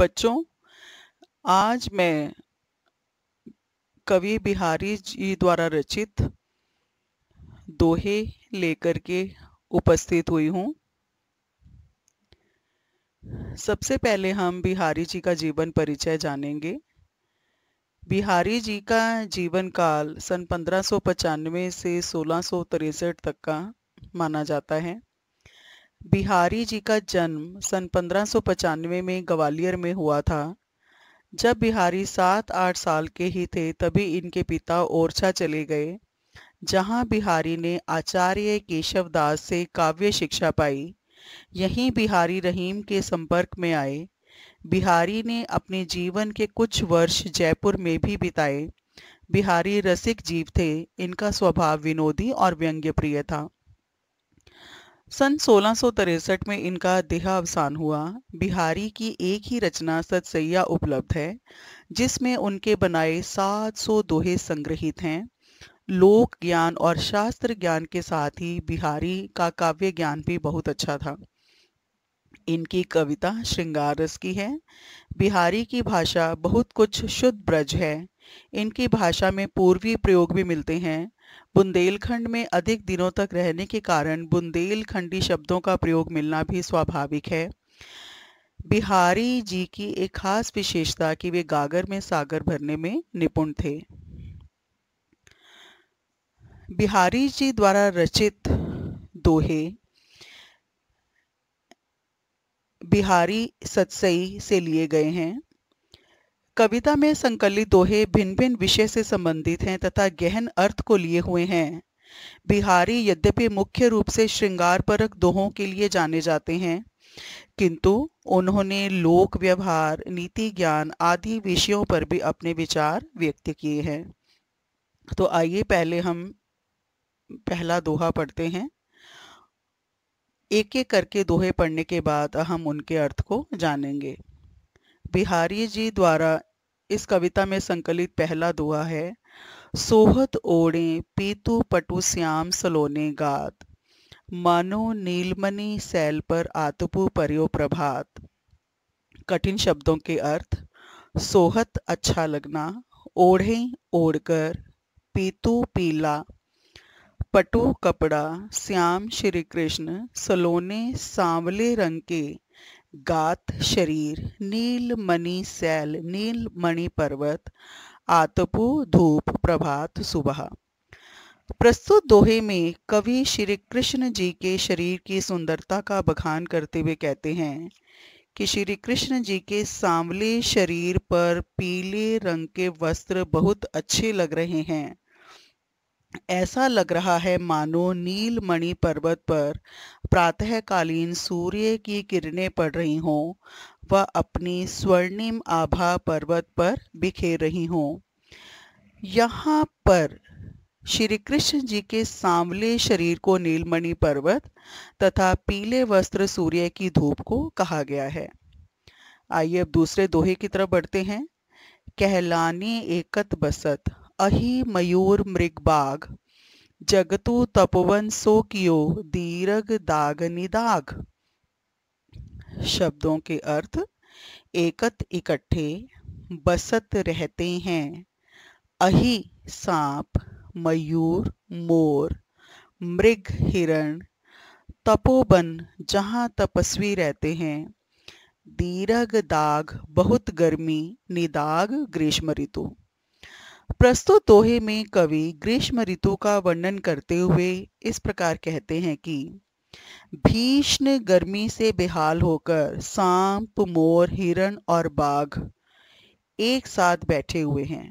बच्चों आज मैं कवि बिहारी जी द्वारा रचित दोहे लेकर के उपस्थित हुई हूँ सबसे पहले हम बिहारी जी का जीवन परिचय जानेंगे बिहारी जी का जीवन काल सन पंद्रह से सोलह तक का माना जाता है बिहारी जी का जन्म सन पंद्रह में ग्वालियर में हुआ था जब बिहारी सात आठ साल के ही थे तभी इनके पिता ओरछा चले गए जहां बिहारी ने आचार्य केशव दास से काव्य शिक्षा पाई यहीं बिहारी रहीम के संपर्क में आए बिहारी ने अपने जीवन के कुछ वर्ष जयपुर में भी बिताए बिहारी रसिक जीव थे इनका स्वभाव विनोदी और व्यंग्यप्रिय था सन सोलह में इनका देहावसान हुआ बिहारी की एक ही रचना सतसैया उपलब्ध है जिसमें उनके बनाए 700 दोहे संग्रहित हैं लोक ज्ञान और शास्त्र ज्ञान के साथ ही बिहारी का काव्य ज्ञान भी बहुत अच्छा था इनकी कविता श्रृंगार रस की है बिहारी की भाषा बहुत कुछ शुद्ध ब्रज है इनकी भाषा में पूर्वी प्रयोग भी मिलते हैं बुंदेलखंड में अधिक दिनों तक रहने के कारण बुंदेलखंडी शब्दों का प्रयोग मिलना भी स्वाभाविक है बिहारी जी की एक खास विशेषता कि वे गागर में सागर भरने में निपुण थे बिहारी जी द्वारा रचित दोहे बिहारी सतसई से लिए गए हैं कविता में संकलित दोहे भिन्न भिन्न विषय से संबंधित हैं तथा गहन अर्थ को लिए हुए हैं बिहारी यद्यपि मुख्य रूप से श्रृंगार परक दोहों के लिए जाने जाते हैं किंतु उन्होंने लोक व्यवहार नीति ज्ञान आदि विषयों पर भी अपने विचार व्यक्त किए हैं तो आइए पहले हम पहला दोहा पढ़ते हैं एक एक करके दोहे पढ़ने के बाद हम उनके अर्थ को जानेंगे बिहारी जी द्वारा इस कविता में संकलित पहला दुआ है सोहत ओढ़े पीतू पटु श्याम सलोने गात मानो नीलमणि सैल पर आतपु परियो प्रभात कठिन शब्दों के अर्थ सोहत अच्छा लगना ओढ़े ओढ़कर पीतू पीला पटु कपड़ा श्याम श्री कृष्ण सलोने सांवले रंग के गात शरीर नील नीलमणि सैल मणि पर्वत आतपु धूप प्रभात सुबह प्रस्तुत दोहे में कवि श्री कृष्ण जी के शरीर की सुंदरता का बखान करते हुए कहते हैं कि श्री कृष्ण जी के सांवले शरीर पर पीले रंग के वस्त्र बहुत अच्छे लग रहे हैं ऐसा लग रहा है मानो नीलमणि पर्वत पर प्रातःकालीन सूर्य की किरणें पड़ रही हों व अपनी स्वर्णिम आभा पर्वत पर बिखेर रही हों यहाँ पर श्री कृष्ण जी के सांवले शरीर को नीलमणि पर्वत तथा पीले वस्त्र सूर्य की धूप को कहा गया है आइए अब दूसरे दोहे की तरफ बढ़ते हैं कहलानी एकत बसत अहि मयूर मृगबाग जगतु तपोवन सो कियो दीर्घ दाग निदाग शब्दों के अर्थ एकत इकट्ठे बसत रहते हैं अहि सांप मयूर मोर मृग हिरण तपोवन जहाँ तपस्वी रहते हैं दीर्घ दाग बहुत गर्मी निदाग ग्रीष्म ऋतु प्रस्तुत दोहे में कवि ग्रीष्म ऋतु का वर्णन करते हुए इस प्रकार कहते हैं कि भीष्ण गर्मी से बेहाल होकर सांप मोर हिरण और बाघ एक साथ बैठे हुए हैं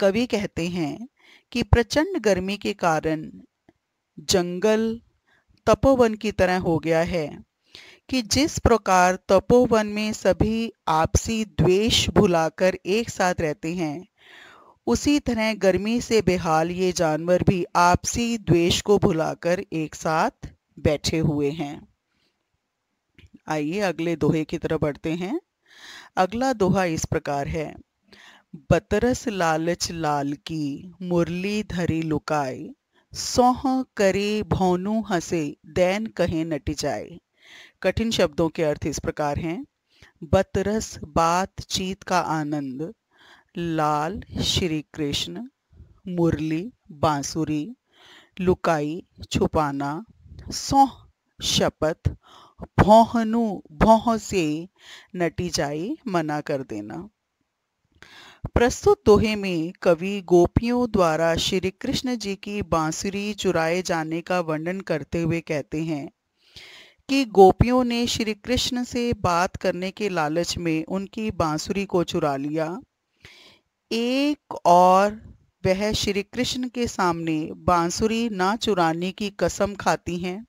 कवि कहते हैं कि प्रचंड गर्मी के कारण जंगल तपोवन की तरह हो गया है कि जिस प्रकार तपोवन में सभी आपसी द्वेष भुलाकर एक साथ रहते हैं उसी तरह गर्मी से बेहाल ये जानवर भी आपसी द्वेष को भुलाकर एक साथ बैठे हुए हैं आइए अगले दोहे की तरफ बढ़ते हैं अगला दोहा इस प्रकार है बतरस लालच लाल की मुरली धरी लुकाए सोह करे भौनू हसे दैन कहे नट जाए कठिन शब्दों के अर्थ इस प्रकार हैं बतरस बातचीत का आनंद लाल श्री कृष्ण मुरली बांसुरी लुकाई छुपाना सौ शपथ भौहनु भौह से नटी जाए मना कर देना प्रस्तुत दोहे में कवि गोपियों द्वारा श्री कृष्ण जी की बांसुरी चुराए जाने का वर्णन करते हुए कहते हैं कि गोपियों ने श्री कृष्ण से बात करने के लालच में उनकी बांसुरी को चुरा लिया एक और वह श्री कृष्ण के सामने बांसुरी ना चुराने की कसम खाती हैं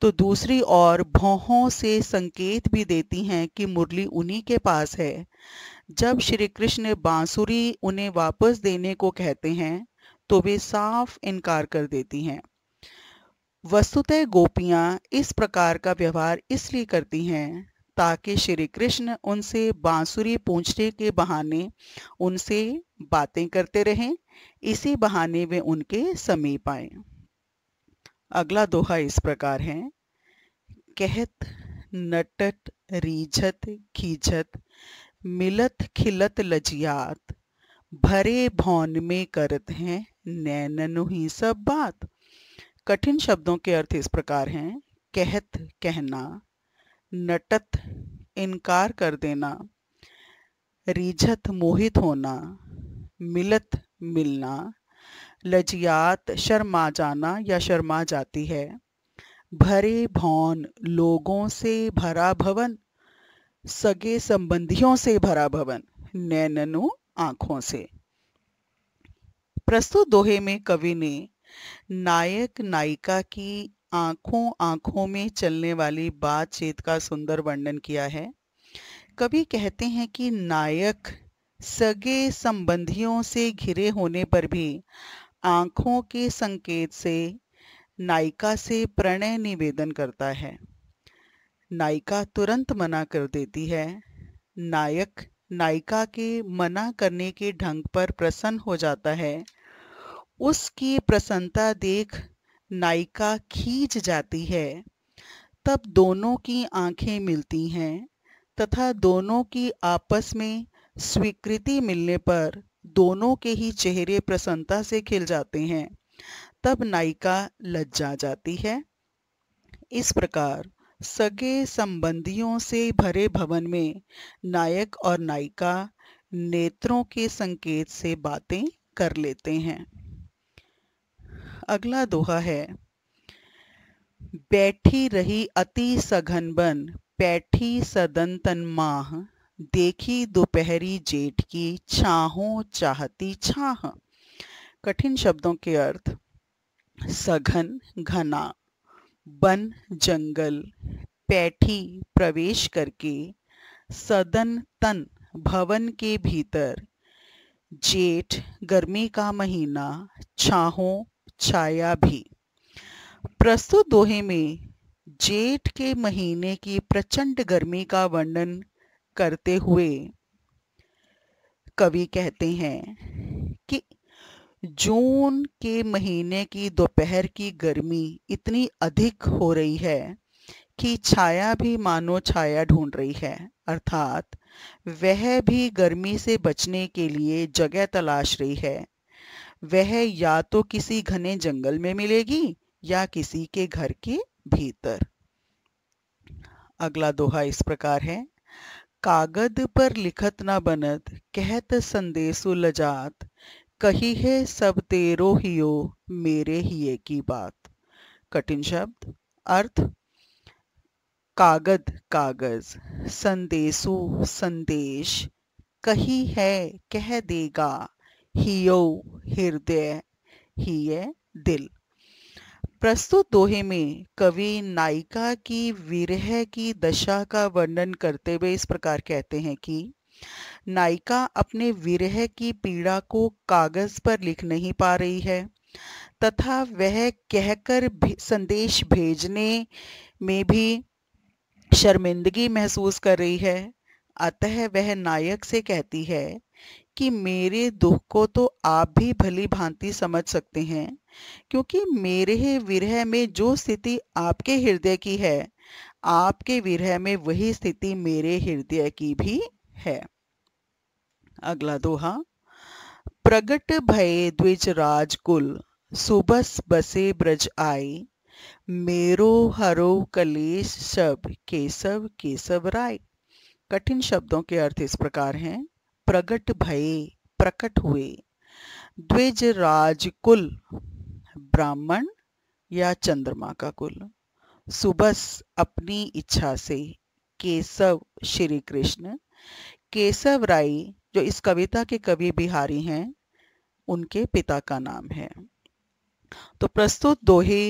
तो दूसरी ओर भौहों से संकेत भी देती हैं कि मुरली उन्हीं के पास है जब श्री कृष्ण बांसुरी उन्हें वापस देने को कहते हैं तो वे साफ इनकार कर देती हैं वस्तुतः गोपियां इस प्रकार का व्यवहार इसलिए करती हैं ताकि श्री कृष्ण उनसे बांसुरी पूछने के बहाने उनसे बातें करते रहें इसी बहाने वे उनके समीप आए अगला दोहा इस प्रकार है कहत नटत रीझत खीझत मिलत खिलत लजियात भरे भौन में करत हैं नैननु ही सब बात कठिन शब्दों के अर्थ इस प्रकार हैं कहत कहना नटत इनकार कर देना रिझत मोहित होना मिलत मिलना लजियात शर्मा जाना या शर्मा जाती है भरे भौन लोगों से भरा भवन सगे संबंधियों से भरा भवन नैननों आंखों से प्रस्तुत दोहे में कवि ने नायक नायिका की आंखों आंखों में चलने वाली बातचीत का सुंदर वर्णन किया है कभी कहते हैं कि नायक सगे संबंधियों से घिरे होने पर भी आंखों के संकेत से नायिका से प्रणय निवेदन करता है नायिका तुरंत मना कर देती है नायक नायिका के मना करने के ढंग पर प्रसन्न हो जाता है उसकी प्रसन्नता देख नायिका खींच जाती है तब दोनों की आंखें मिलती हैं तथा दोनों की आपस में स्वीकृति मिलने पर दोनों के ही चेहरे प्रसन्नता से खिल जाते हैं तब नायिका लज्जा जाती है इस प्रकार सगे संबंधियों से भरे भवन में नायक और नायिका नेत्रों के संकेत से बातें कर लेते हैं अगला दोहा है बैठी रही अति सघन बन पैठी सदन तन माह देखी दोपहरी जेठ की छाहो चाहती छाह कठिन शब्दों के अर्थ सघन घना बन जंगल पैठी प्रवेश करके सदन तन भवन के भीतर जेठ गर्मी का महीना छाहों छाया भी प्रस्तुत दोहे में जेठ के महीने की प्रचंड गर्मी का वर्णन करते हुए कवि कहते हैं कि जून के महीने की दोपहर की गर्मी इतनी अधिक हो रही है कि छाया भी मानो छाया ढूंढ रही है अर्थात वह भी गर्मी से बचने के लिए जगह तलाश रही है वह या तो किसी घने जंगल में मिलेगी या किसी के घर के भीतर अगला दोहा इस प्रकार है कागद पर लिखत न बनत कहत संदेशु लजात कही है सब तेरो ओ, मेरे ही की बात कठिन शब्द अर्थ कागद कागज संदेशु संदेश कही है कह देगा ही हृदय हिय दिल प्रस्तुत दोहे में कवि नायिका की विरह की दशा का वर्णन करते हुए इस प्रकार कहते हैं कि नायिका अपने विरह की पीड़ा को कागज पर लिख नहीं पा रही है तथा वह कहकर संदेश भेजने में भी शर्मिंदगी महसूस कर रही है अतः वह नायक से कहती है कि मेरे दुख को तो आप भी भली भांति समझ सकते हैं क्योंकि मेरे विरह में जो स्थिति आपके हृदय की है आपके विरह में वही स्थिति मेरे हृदय की भी है अगला दोहा प्रगट भय द्विज राजकुल सुबस बसे ब्रज आई मेरो हरो कलेश सब केशव केशव राय कठिन शब्दों के अर्थ इस प्रकार हैं प्रगट भये प्रकट हुए द्विज राज कुल ब्राह्मण या चंद्रमा का कुल सुबस अपनी इच्छा से केशव श्री कृष्ण केशव राय जो इस कविता के कवि बिहारी हैं उनके पिता का नाम है तो प्रस्तुत दोहे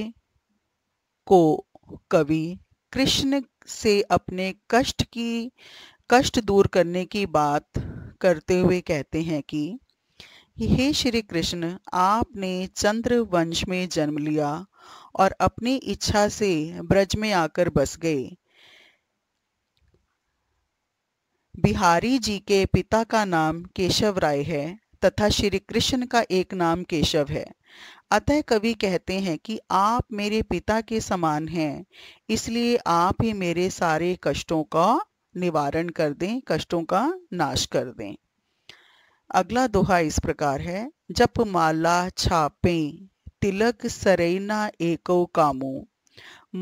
को कवि कृष्ण से अपने कष्ट की कष्ट दूर करने की बात करते हुए कहते हैं कि हे श्री कृष्ण आपने चंद्र वंश में जन्म लिया और अपनी इच्छा से ब्रज में आकर बस गए बिहारी जी के पिता का नाम केशव राय है तथा श्री कृष्ण का एक नाम केशव है अतः कवि कहते हैं कि आप मेरे पिता के समान हैं इसलिए आप ही मेरे सारे कष्टों का निवारण कर दें कष्टों का नाश कर दें अगला दोहा इस प्रकार है जप माला छापे तिलक सरेना एको कामो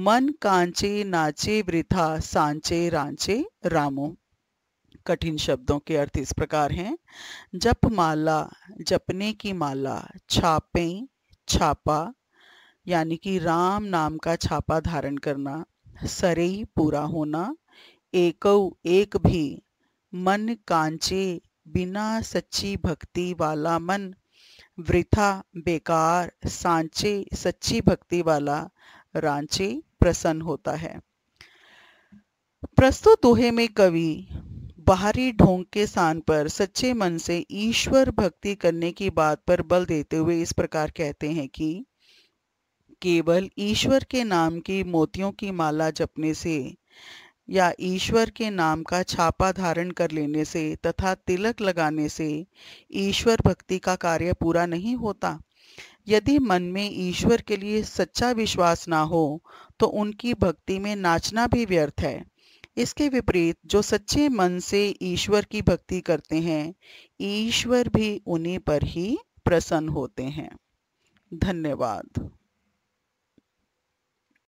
मन कांचे नाचे वृथा सांचे रांचे रामो कठिन शब्दों के अर्थ इस प्रकार हैं जप माला जपने की माला छापे छापा यानी कि राम नाम का छापा धारण करना सरे पूरा होना एकौ एक भी मन कांचे बिना सच्ची भक्ति वाला मन वृथा बेकार सांचे सच्ची भक्ति वाला रांचे प्रसन्न होता है प्रस्तुत दोहे में कवि बाहरी ढोंग के स्थान पर सच्चे मन से ईश्वर भक्ति करने की बात पर बल देते हुए इस प्रकार कहते हैं कि केवल ईश्वर के नाम की मोतियों की माला जपने से या ईश्वर के नाम का छापा धारण कर लेने से तथा तिलक लगाने से ईश्वर भक्ति का कार्य पूरा नहीं होता यदि मन में ईश्वर के लिए सच्चा विश्वास ना हो तो उनकी भक्ति में नाचना भी व्यर्थ है इसके विपरीत जो सच्चे मन से ईश्वर की भक्ति करते हैं ईश्वर भी उन्हीं पर ही प्रसन्न होते हैं धन्यवाद